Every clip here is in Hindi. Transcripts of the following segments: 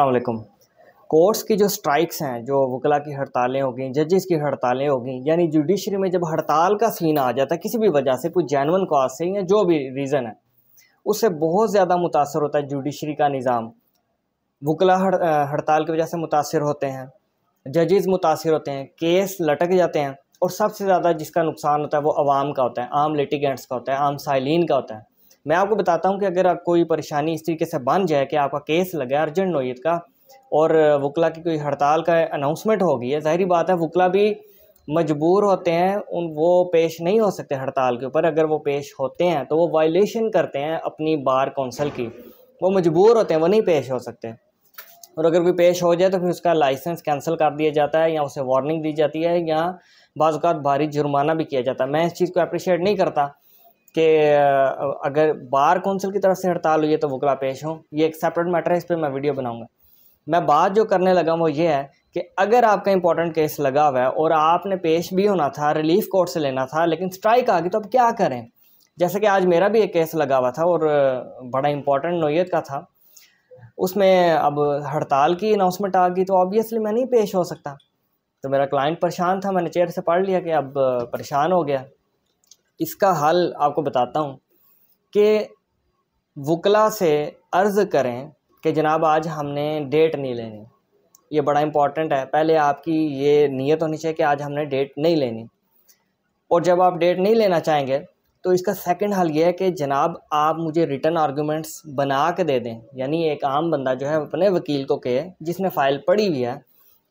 अल्लाम कोर्ट्स की जो स्ट्राइक्स हैं जो वकला की हड़तालें हो गई जजेस की हड़तालें हो गई यानी जुडिशरी में जब हड़ताल का सीन आ जाता है किसी भी वजह से कोई जैनवन कॉज से या जो भी रीज़न है उससे बहुत ज़्यादा मुतासर होता है जुडिशरी का निज़ाम वकला हड़, हड़ताल की वजह से मुतासर होते हैं जजेस मुतासर होते हैं केस लटक जाते हैं और सबसे ज़्यादा जिसका नुकसान होता है वो आवाम का होता है आम लिटिगेंट्स का होता है आम साइलिन का होता है मैं आपको बताता हूँ कि अगर आप कोई परेशानी इस तरीके से बन जाए कि आपका केस लगे अर्जेंट नोयत का और वकला की कोई हड़ताल का अनाउंसमेंट हो गई है जाहिर बात है वकला भी मजबूर होते हैं उन वो पेश नहीं हो सकते हड़ताल के ऊपर अगर वो पेश होते हैं तो वो वायलेशन करते हैं अपनी बार कौंसल की वो मजबूर होते हैं वो नहीं पेश हो सकते और अगर कोई पेश हो जाए तो फिर उसका लाइसेंस कैंसिल कर दिया जाता है या उसे वार्निंग दी जाती है या बाज़ात भारी जुर्माना भी किया जाता है मैं इस चीज़ को अप्रिशिएट नहीं करता कि अगर बार कौंसिल की तरफ से हड़ताल हुई है तो वकला पेश हों ये एक सेपरेट मैटर है इस पर मैं वीडियो बनाऊँगा मैं बात जो करने लगा वो ये है कि अगर आपका इंपॉर्टेंट केस लगा हुआ है और आपने पेश भी होना था रिलीफ कोर्ट से लेना था लेकिन स्ट्राइक आ गई तो अब क्या करें जैसे कि आज मेरा भी एक केस लगा हुआ था और बड़ा इंपॉर्टेंट नोयत का था उसमें अब हड़ताल की अनाउंसमेंट आ गई तो ऑब्वियसली मैं नहीं पेश हो सकता तो मेरा क्लाइंट परेशान था मैंने चेयर से पढ़ लिया कि अब परेशान हो गया इसका हल आपको बताता हूँ कि वकला से अर्ज़ करें कि जनाब आज हमने डेट नहीं लेनी ये बड़ा इम्पॉर्टेंट है पहले आपकी ये नीयत होनी चाहिए कि आज हमने डेट नहीं लेनी और जब आप डेट नहीं लेना चाहेंगे तो इसका सेकंड हल ये है कि जनाब आप मुझे रिटर्न आर्गूमेंट्स बना के दे दें यानी एक आम बंदा जो है अपने वकील को कहे जिसने फ़ाइल पढ़ी हुई है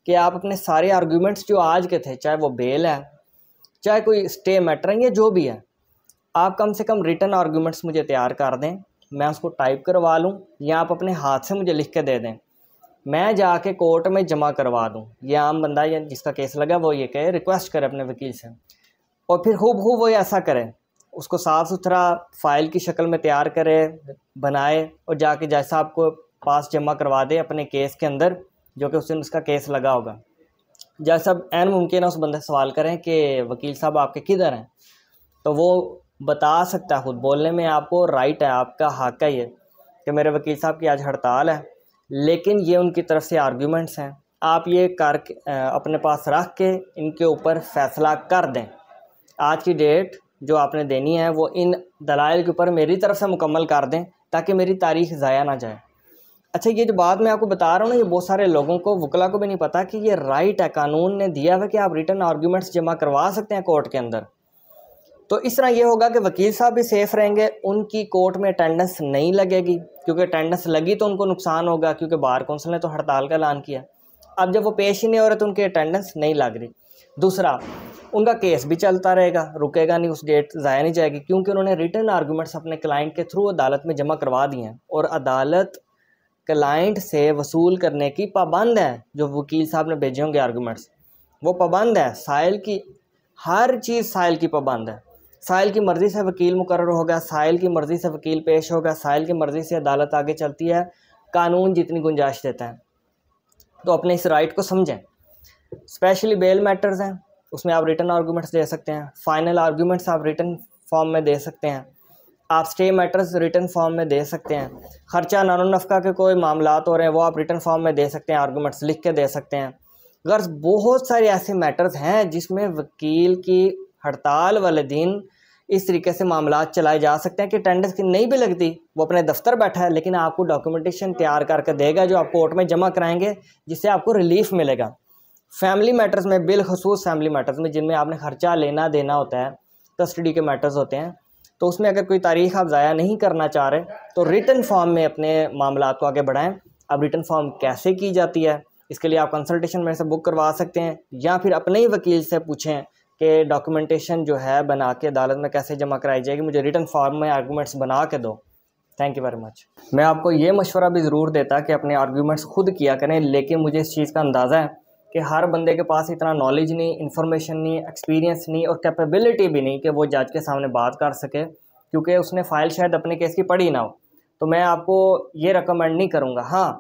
कि आप अपने सारे आर्गूमेंट्स जो आज के थे चाहे वो बेल है चाहे कोई स्टे मैटर या जो भी है आप कम से कम रिटर्न आर्गूमेंट्स मुझे तैयार कर दें मैं उसको टाइप करवा लूँ या आप अपने हाथ से मुझे लिख के दे दें मैं जाके कोर्ट में जमा करवा दूँ ये आम बंदा या जिसका केस लगा वो ये कहे रिक्वेस्ट करे अपने वकील से और फिर खूब खूब वो ऐसा करें उसको साफ़ सुथरा फाइल की शक्ल में तैयार करे बनाए और जाके जैसा आपको पास जमा करवा दे अपने केस के अंदर जो कि उस दिन उसका केस लगा होगा जज साहब एन मुमकिन है उस बंदे सवाल करें कि वकील साहब आपके किधर हैं तो वो बता सकता है खुद बोलने में आपको राइट है आपका हक है ये कि मेरे वकील साहब की आज हड़ताल है लेकिन ये उनकी तरफ से आर्ग्यूमेंट्स हैं आप ये कर अपने पास रख के इनके ऊपर फैसला कर दें आज की डेट जो आपने देनी है वो इन दलाइल के ऊपर मेरी तरफ से मुकम्मल कर दें ताकि मेरी तारीख ज़ाया ना जाए अच्छा ये जो बात मैं आपको बता रहा हूँ ना ये बहुत सारे लोगों को वकला को भी नहीं पता कि ये राइट है कानून ने दिया है कि आप रिटर्न आर्ग्यूमेंट्स जमा करवा सकते हैं कोर्ट के अंदर तो इस तरह ये होगा कि वकील साहब भी सेफ़ रहेंगे उनकी कोर्ट में अटेंडेंस नहीं लगेगी क्योंकि अटेंडेंस लगी तो उनको नुकसान होगा क्योंकि बार कौंसिल ने तो हड़ताल का ऐलान किया अब जब वो पेश ही नहीं हो रहे तो उनकी अटेंडेंस नहीं लग रही दूसरा उनका केस भी चलता रहेगा रुकेगा नहीं उस डेट ज़ाया नहीं जाएगी क्योंकि उन्होंने रिटर्न आर्ग्यूमेंट्स अपने क्लाइंट के थ्रू अदालत में जमा करवा दिए हैं और अदालत क्लाइंट से वसूल करने की पाबंद है जो वकील साहब ने भेजे होंगे आर्गूमेंट्स वो पाबंद है साइल की हर चीज़ साइल की पाबंद है साइल की मर्ज़ी से वकील मुकर होगा साइल की मर्ज़ी से वकील पेश होगा साइल की मर्ज़ी से अदालत आगे चलती है कानून जितनी गुंजाइश देता है तो अपने इस राइट को समझें स्पेशली बेल मैटर्स हैं उसमें आप रिटर्न आर्गूमेंट्स दे सकते हैं फाइनल आर्गूमेंट्स आप रिटर्न फॉर्म में दे सकते हैं आप स्टे मैटर्स रिटर्न फॉर्म में दे सकते हैं खर्चा नफका के कोई मामला हो रहे हैं वो आप रिटर्न फॉर्म में दे सकते हैं आर्गूमेंट्स लिख के दे सकते हैं गर्ज बहुत सारे ऐसे मैटर्स हैं जिसमें वकील की हड़ताल वाले दिन इस तरीके से मामला चलाए जा सकते हैं कि टेंडेंस की नहीं भी लगती वो अपने दफ्तर बैठा है लेकिन आपको डॉक्यूमेंटेशन तैयार करके देगा जो आप कोर्ट में जमा कराएंगे जिससे आपको रिलीफ मिलेगा फैमिली मैटर्स में बिलखसूस फैमिली मैटर्स में जिनमें आपने खर्चा लेना देना होता है कस्टडी के मैटर्स होते हैं तो उसमें अगर कोई तारीख आप ज़ाया नहीं करना चाह रहे तो रिटर्न फॉर्म में अपने मामला को आगे बढ़ाएँ अब रिटर्न फॉर्म कैसे की जाती है इसके लिए आप कंसल्टेशन मेरे से बुक करवा सकते हैं या फिर अपने ही वकील से पूछें कि डॉक्यूमेंटेशन जो है बना के अदालत में कैसे जमा कराई जाएगी मुझे रिटर्न फॉर्म में आर्गूमेंट्स बना के दो थैंक यू वेरी मच मैं आपको ये मशवरा भी ज़रूर देता कि अपने आर्गूमेंट्स खुद किया करें लेकिन मुझे इस चीज़ का अंदाज़ा है कि हर बंदे के पास इतना नॉलेज नहीं इन्फॉर्मेशन नहीं एक्सपीरियंस नहीं और कैपेबिलिटी भी नहीं कि वो जज के सामने बात कर सके क्योंकि उसने फ़ाइल शायद अपने केस की पढ़ी ना हो तो मैं आपको ये रिकमेंड नहीं करूँगा हाँ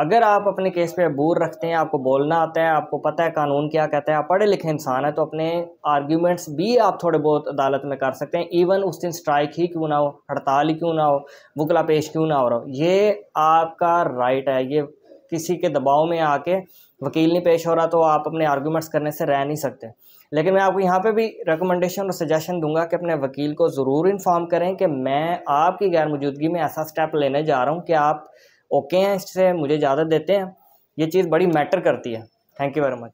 अगर आप अपने केस पे अबूर रखते हैं आपको बोलना आता है आपको पता है कानून क्या कहता है आप पढ़े लिखे इंसान है तो अपने आर्ग्यूमेंट्स भी आप थोड़े बहुत अदालत में कर सकते हैं इवन उस दिन स्ट्राइक ही क्यों ना हो हड़ताल ही क्यों ना हो वकला पेश क्यों ना हो रहा हो ये आपका राइट है ये किसी के दबाव में आके वकील नहीं पेश हो रहा तो आप अपने आर्गूमेंट्स करने से रह नहीं सकते लेकिन मैं आपको यहाँ पे भी रिकमेंडेशन और सजेशन दूंगा कि अपने वकील को ज़रूर इन्फॉर्म करें कि मैं आपकी गैर मौजूदगी में ऐसा स्टेप लेने जा रहा हूँ कि आप ओके हैं इससे मुझे इजाज़त देते हैं ये चीज़ बड़ी मैटर करती है थैंक यू वेरी मच